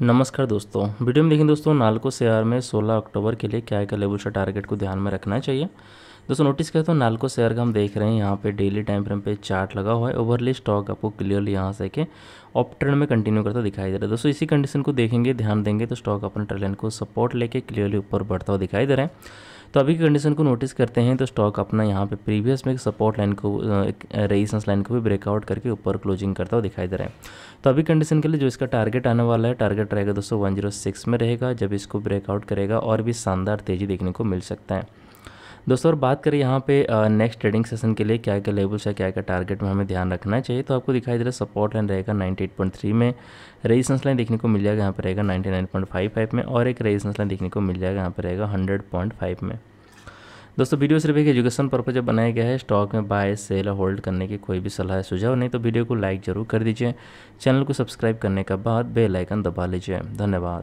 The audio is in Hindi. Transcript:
नमस्कार दोस्तों वीडियो में देखें दोस्तों नालको शेयर में 16 अक्टूबर के लिए क्या क्या लेवल से टारगेट को ध्यान में रखना चाहिए दोस्तों नोटिस करें तो नालको शेयर का हम देख रहे हैं यहाँ पे डेली टाइम फ्रेम पे चार्ट लगा हुआ है ओवरली स्टॉक आपको क्लियरली यहाँ से के अप ट्रेंड में कंटिन्यू करता दिखाई दे रहा है दोस्तों इसी कंडीशन को देखेंगे ध्यान देंगे तो स्टॉक अपने ट्रेलेंट को सपोर्ट लेके क्लियरली ऊपर बढ़ता हुआ दिखाई दे रहे हैं तो अभी की कंडीशन को नोटिस करते हैं तो स्टॉक अपना यहाँ पे प्रीवियस में सपोर्ट लाइन को एक रेजिस्टेंस लाइन को भी ब्रेकआउट करके ऊपर क्लोजिंग करता हुआ दिखाई दे रहा है तो अभी कंडीशन के लिए जो इसका टारगेट आने वाला है टारगेट रहेगा दोस्तों वन में रहेगा जब इसको ब्रेकआउट करेगा और भी शानदार तेज़ी देखने को मिल सकता है दोस्तों और बात करें यहाँ पे नेक्स्ट ट्रेडिंग सेशन के लिए क्या क्या लेवल्स है क्या क्या टारगेट में हमें ध्यान रखना चाहिए तो आपको दिखाई दे रहा है सपोर्ट लाइन रहेगा 98.3 में रेजिस्टेंस लाइन देखने को मिल जाएगा यहाँ पर रहेगा 99.55 में और एक रेजिस्टेंस लाइन देखने को मिल जाएगा यहाँ पर रहेगा हंड्रेड में दोस्तों वीडियो सिर्फ एक एजुकेशन पर्पज जब बनाया गया है स्टॉक में बाय सेल और होल्ड करने की कोई भी सलाह सुझाव नहीं तो वीडियो को लाइक जरूर कर दीजिए चैनल को सब्सक्राइब करने के बाद बेलाइकन दबा लीजिए धन्यवाद